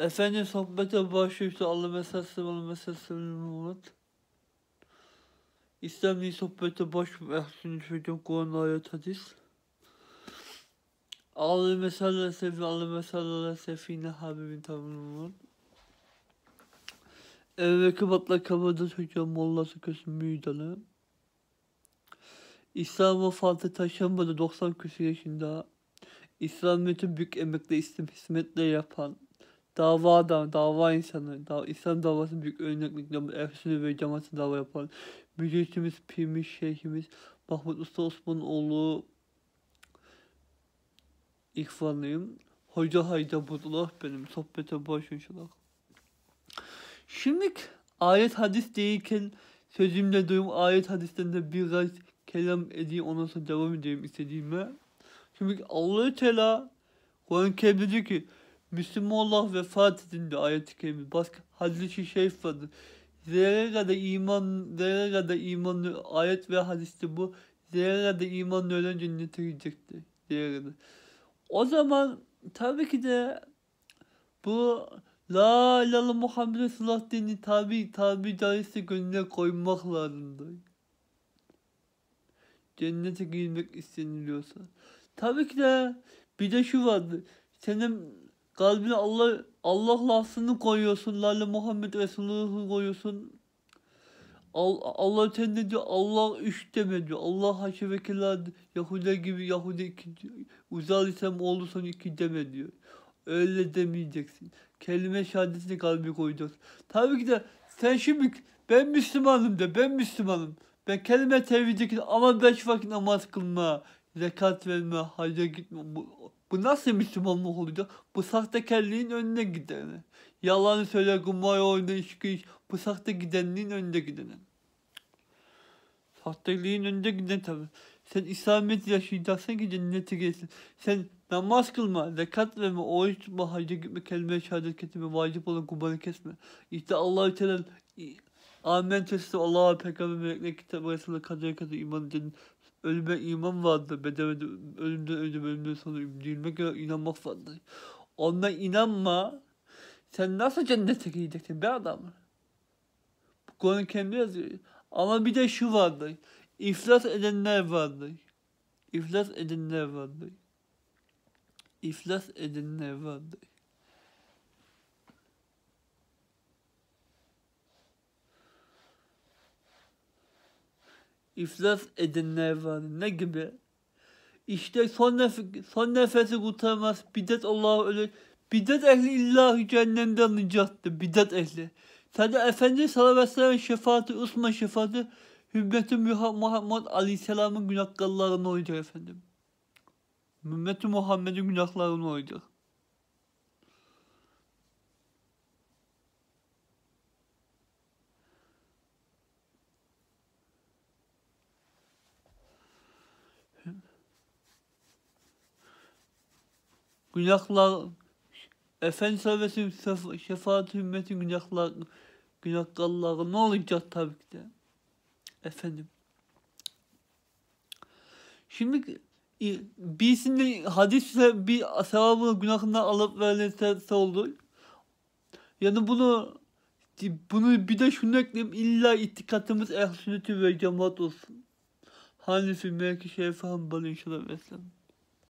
Efendim sohbete başlıyorsa Allah mesela Allah mesela unut. İslam'ın sohbete baş ehsini çocuğun Kur'an ayet hadis. Allah mesela sefi Allah mesela sefine habibin tamamını Evveki batla kabada çocuğa mollası kösün müydalı. İslam'a Fatih Taşanba'da 90 küsur yaşında İslamiyet'e büyük emekle isim hizmetle yapan dava adam, dava insanı, dava, İslam davası büyük örneklikle Ersun'u ve cemaati dava yapan müdürümüz, pirimiz, şeyhimiz Mahmut Usta Osmanoğlu ihvanlıyım. Hoca hayda budullah benim. Sohbete baş Şimdi ayet hadis değilken sözümle duyum ayet hadisten de biraz kelam edeyim ondan sonra devam edeyim istediğime. Şimdi allah Teala Kur'an-ı Kerim'de diyor ki Müslümanlar vefat edindi ayet-i kerime. Başka hadisi şerif vardı. Zerre kadar iman, zerre kadar imanlı ayet ve hadiste bu. Zerre kadar imanlı ölen cennete gidecektir. Zerre kadar. O zaman tabii ki de bu La ilahe Muhammed Resulullah dini tabi tabi caizse gönlüne koymak lazımdır. Cennete girmek isteniliyorsa. Tabii ki de bir de şu vardı. Senin Kalbine Allah Allah lafzını koyuyorsun. Lalle Muhammed Resulullah'ı koyuyorsun. Allah, Allah sen diyor? Allah üç deme diyor. Allah haşe vekiller Yahudi gibi Yahudi iki, uzal isem oğlu son iki deme diyor. Öyle demeyeceksin. Kelime şehadetini kalbine koyacaksın. Tabii ki de sen şimdi ben Müslümanım de ben Müslümanım. Ben kelime tevhidekini ama beş vakit namaz kılma, zekat verme, hacca gitme, bu, bu nasıl Müslümanlık olacak? Bu sahtekarlığın önüne gideni. Yalan söyle, kumar oyna, içki Bu sahte gidenliğin önünde gideni. Sahteliğin önünde giden tabi. Sen İslamiyet yaşayacaksın ki cennete gelsin. Sen namaz kılma, zekat verme, oruç tutma, hacca gitme, kelime şehadet getirme, vacip olan kurbanı kesme. İşte Allah-u Teala Amen teslim Allah'a peygamber melekler kitabı arasında kadar kadar iman edin. Ölüme iman vardı. Bedemedim. Ölümden öldüm, ölümden sonuyum. Dilime göre inanmak vardı. Ona inanma. Sen nasıl cennete gidecektin be adam? Bu konu kendi yazıyor. Ama bir de şu vardı. İflas edenler vardı. İflas edenler vardı. İflas edenler vardı. iflas edenler var. Ne gibi? İşte son, nef- son nefesi kurtarmaz. Bidat Allah öyle. Bidat ehli illahi cehennemden ricattı. Bidat ehli. Sadece Efendi sallallahu aleyhi ve sellem şefaati, Osman şefaati Hümmet-i Muhammed Aleyhisselam'ın günahlarını oyacak efendim. Hümmet-i Muhammed'in günahlarını oyacak. günahlar Efendimiz Aleyhisselam şefaat ümmeti günahlar günahkarları ne olacak tabii ki de. Efendim. Şimdi e, birisinde hadisle bir sevabını günahından alıp verilirse olur. Yani bunu bunu bir de şunu ekleyeyim. illa itikatımız ehl ve cemaat olsun. Hanifi, Melki, Şerife, Hanbali inşallah ve